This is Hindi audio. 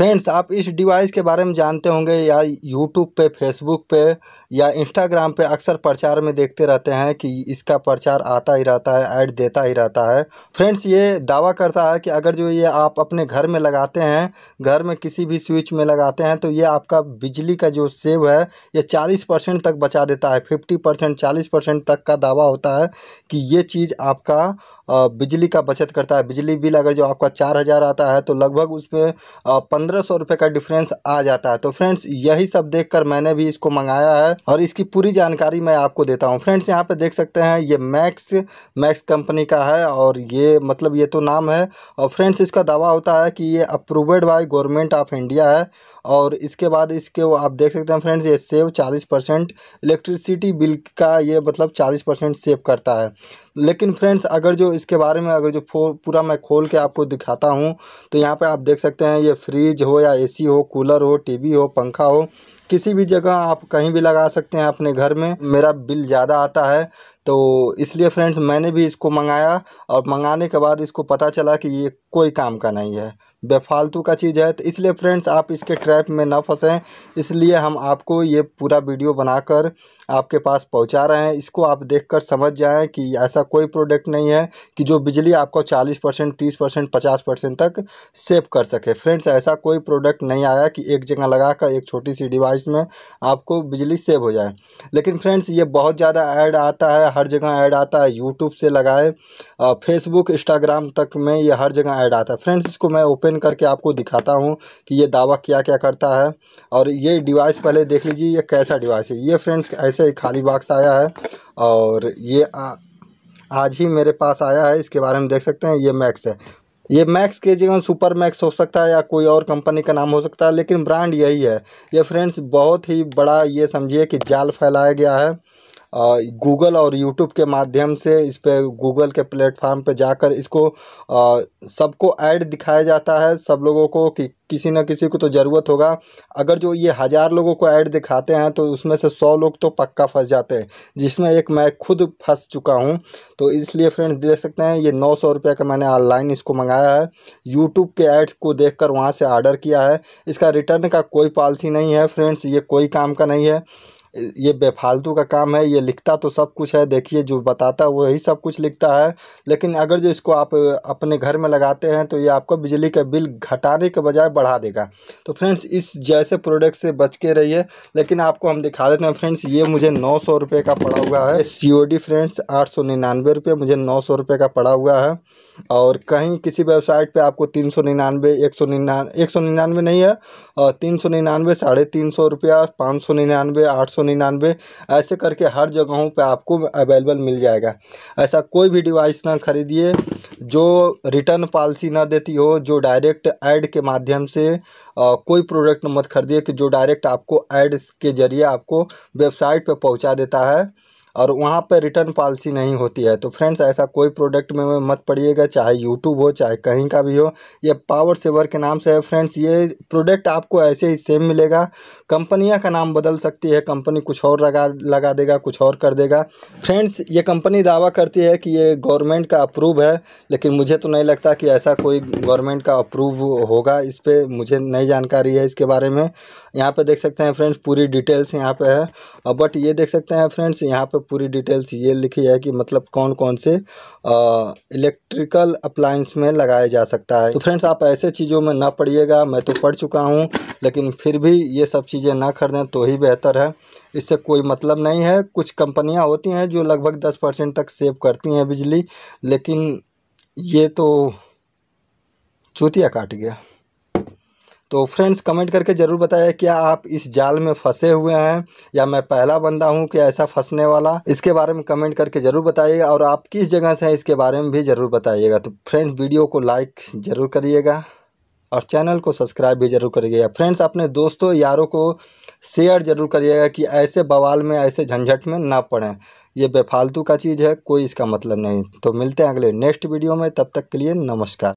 फ्रेंड्स आप इस डिवाइस के बारे में जानते होंगे या यूट्यूब पे फेसबुक पे या इंस्टाग्राम पे अक्सर प्रचार में देखते रहते हैं कि इसका प्रचार आता ही रहता है ऐड देता ही रहता है फ्रेंड्स ये दावा करता है कि अगर जो ये आप अपने घर में लगाते हैं घर में किसी भी स्विच में लगाते हैं तो ये आपका बिजली का जो सेव है ये चालीस परसेंट तक बचा देता है फिफ्टी परसेंट चालीस परसेंट तक का दावा होता है कि ये चीज़ आपका बिजली का बचत करता है बिजली बिल अगर जो आपका चार हज़ार आता है तो लगभग उसमें पंद्रह पंद्रह सौ रुपये का डिफरेंस आ जाता है तो फ्रेंड्स यही सब देखकर मैंने भी इसको मंगाया है और इसकी पूरी जानकारी मैं आपको देता हूँ फ्रेंड्स यहाँ पे देख सकते हैं ये मैक्स मैक्स कंपनी का है और ये मतलब ये तो नाम है और फ्रेंड्स इसका दावा होता है कि ये approved by government of India है और इसके बाद इसके आप देख सकते हैं फ्रेंड्स ये सेव चालीस परसेंट इलेक्ट्रिसिटी बिल का ये मतलब चालीस परसेंट सेव करता है लेकिन फ्रेंड्स अगर जो इसके बारे में अगर जो पूरा मैं खोल के आपको दिखाता हूँ तो यहाँ पर आप देख सकते हैं ये फ्री फ्रिज हो या एसी हो कूलर हो टीवी हो पंखा हो किसी भी जगह आप कहीं भी लगा सकते हैं अपने घर में मेरा बिल ज़्यादा आता है तो इसलिए फ्रेंड्स मैंने भी इसको मंगाया और मंगाने के बाद इसको पता चला कि ये कोई काम का नहीं है बेफालतू का चीज़ है तो इसलिए फ्रेंड्स आप इसके ट्रैप में ना फंसें इसलिए हम आपको ये पूरा वीडियो बनाकर आपके पास पहुंचा रहे हैं इसको आप देखकर समझ जाएं कि ऐसा कोई प्रोडक्ट नहीं है कि जो बिजली आपको 40 परसेंट तीस परसेंट पचास परसेंट तक सेव कर सके फ्रेंड्स ऐसा कोई प्रोडक्ट नहीं आया कि एक जगह लगा कर एक छोटी सी डिवाइस इसमें आपको बिजली सेव हो जाए लेकिन फ्रेंड्स ये बहुत ज़्यादा ऐड आता है हर जगह ऐड आता है यूट्यूब से लगाए फेसबुक इंस्टाग्राम तक में ये हर जगह ऐड आता है फ्रेंड्स इसको मैं ओपन करके आपको दिखाता हूँ कि ये दावा क्या क्या करता है और ये डिवाइस पहले देख लीजिए ये कैसा डिवाइस है ये फ्रेंड्स ऐसे ही खाली बॉक्स आया है और ये आ, आज ही मेरे पास आया है इसके बारे में देख सकते हैं ये मैक्स है ये मैक्स के जगह सुपर मैक्स हो सकता है या कोई और कंपनी का नाम हो सकता है लेकिन ब्रांड यही है ये फ्रेंड्स बहुत ही बड़ा ये समझिए कि जाल फैलाया गया है गूगल और यूट्यूब के माध्यम से इस पर गूगल के प्लेटफार्म पर जाकर इसको सबको ऐड दिखाया जाता है सब लोगों को कि किसी न किसी को तो ज़रूरत होगा अगर जो ये हज़ार लोगों को ऐड दिखाते हैं तो उसमें से सौ लोग तो पक्का फंस जाते हैं जिसमें एक मैं खुद फंस चुका हूँ तो इसलिए फ्रेंड्स देख सकते हैं ये नौ सौ रुपये का मैंने ऑनलाइन इसको मंगाया है यूट्यूब के ऐड्स को देख कर वहाँ से आर्डर किया है इसका रिटर्न का कोई पॉलिसी नहीं है फ्रेंड्स ये कोई काम का नहीं है ये बेफालतू का काम है ये लिखता तो सब कुछ है देखिए जो बताता है वही सब कुछ लिखता है लेकिन अगर जो इसको आप अपने घर में लगाते हैं तो ये आपको बिजली का बिल घटाने के बजाय बढ़ा देगा तो फ्रेंड्स इस जैसे प्रोडक्ट से बच के रहिए लेकिन आपको हम दिखा देते हैं फ्रेंड्स ये मुझे नौ सौ रुपये का पड़ा हुआ है सी ओ डी फ्रेंड्स आठ सौ निन्यानवे रुपये मुझे नौ सौ रुपये का पड़ा हुआ है और कहीं किसी वेबसाइट पर आपको तीन सौ निन्यानवे एक सौ निन्यानवे एक सौ निन्यानवे नहीं है तीन सौ निन्यानवे साढ़े तीन सौ रुपया पाँच सौ निन्यानवे आठ सौ सौ निन्यानवे ऐसे करके हर जगहों पे आपको अवेलेबल मिल जाएगा ऐसा कोई भी डिवाइस ना खरीदिए जो रिटर्न पॉलिसी ना देती हो जो डायरेक्ट ऐड के माध्यम से आ, कोई प्रोडक्ट मत खरीदिए कि जो डायरेक्ट आपको ऐड के ज़रिए आपको वेबसाइट पर पहुँचा देता है और वहाँ पर रिटर्न पॉलिसी नहीं होती है तो फ्रेंड्स ऐसा कोई प्रोडक्ट में मत पड़िएगा चाहे यूट्यूब हो चाहे कहीं का भी हो ये पावर सेवर के नाम से है फ्रेंड्स ये प्रोडक्ट आपको ऐसे ही सेम मिलेगा कंपनियाँ का नाम बदल सकती है कंपनी कुछ और लगा लगा देगा कुछ और कर देगा फ्रेंड्स ये कंपनी दावा करती है कि ये गवर्नमेंट का अप्रूव है लेकिन मुझे तो नहीं लगता कि ऐसा कोई गवर्नमेंट का अप्रूव होगा इस पर मुझे नई जानकारी है इसके बारे में यहाँ पर देख सकते हैं फ्रेंड्स पूरी डिटेल्स यहाँ पर है बट ये देख सकते हैं फ्रेंड्स यहाँ पर पूरी डिटेल्स ये लिखी है कि मतलब कौन कौन से इलेक्ट्रिकल अप्लाइंस में लगाया जा सकता है तो फ्रेंड्स आप ऐसे चीज़ों में ना पढ़िएगा मैं तो पढ़ चुका हूँ लेकिन फिर भी ये सब चीज़ें ना खरीदें तो ही बेहतर है इससे कोई मतलब नहीं है कुछ कंपनियाँ होती हैं जो लगभग दस परसेंट तक सेव करती हैं बिजली लेकिन ये तो चूतिया काट गया तो फ्रेंड्स कमेंट करके ज़रूर बताइए क्या आप इस जाल में फंसे हुए हैं या मैं पहला बंदा हूँ कि ऐसा फंसने वाला इसके बारे में कमेंट करके ज़रूर बताइएगा और आप किस जगह से हैं इसके बारे में भी ज़रूर बताइएगा तो फ्रेंड्स वीडियो को लाइक ज़रूर करिएगा और चैनल को सब्सक्राइब भी ज़रूर करिएगा फ्रेंड्स अपने दोस्तों यारों को शेयर ज़रूर करिएगा कि ऐसे बवाल में ऐसे झंझट में ना पड़ें ये बेफालतू का चीज़ है कोई इसका मतलब नहीं तो मिलते हैं अगले नेक्स्ट वीडियो में तब तक के लिए नमस्कार